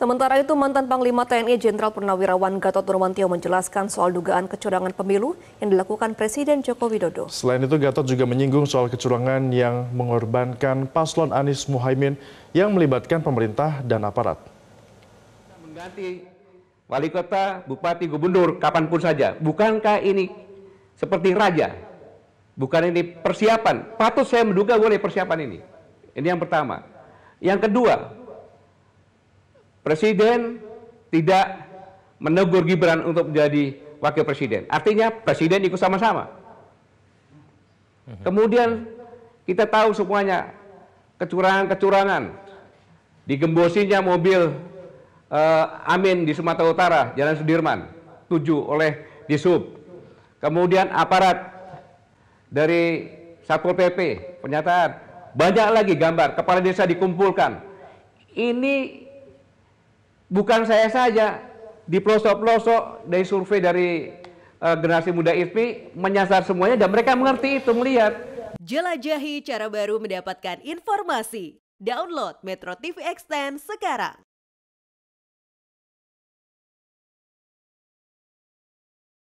Sementara itu, mantan Panglima TNI Jenderal Purnawirawan Gatot Nurmantio menjelaskan soal dugaan kecurangan pemilu yang dilakukan Presiden Joko Widodo. Selain itu, Gatot juga menyinggung soal kecurangan yang mengorbankan paslon Anies Muhaimin yang melibatkan pemerintah dan aparat. Mengganti wali kota, bupati, gubernur, kapanpun saja. Bukankah ini seperti raja? Bukan ini persiapan. Patut saya menduga boleh persiapan ini. Ini yang pertama. Yang kedua, Presiden tidak menegur Gibran untuk menjadi wakil presiden. Artinya presiden ikut sama-sama. Kemudian kita tahu semuanya kecurangan-kecurangan. Digembosinya mobil eh, Amin di Sumatera Utara, Jalan Sudirman, tujuh oleh Disub. Kemudian aparat dari Satpol PP, pernyataan. Banyak lagi gambar, kepala desa dikumpulkan. Ini bukan saya saja di pelosok-pelosok dari survei dari uh, generasi muda IFPI menyasar semuanya dan mereka mengerti itu melihat jelajahi cara baru mendapatkan informasi download Metro TV Extend sekarang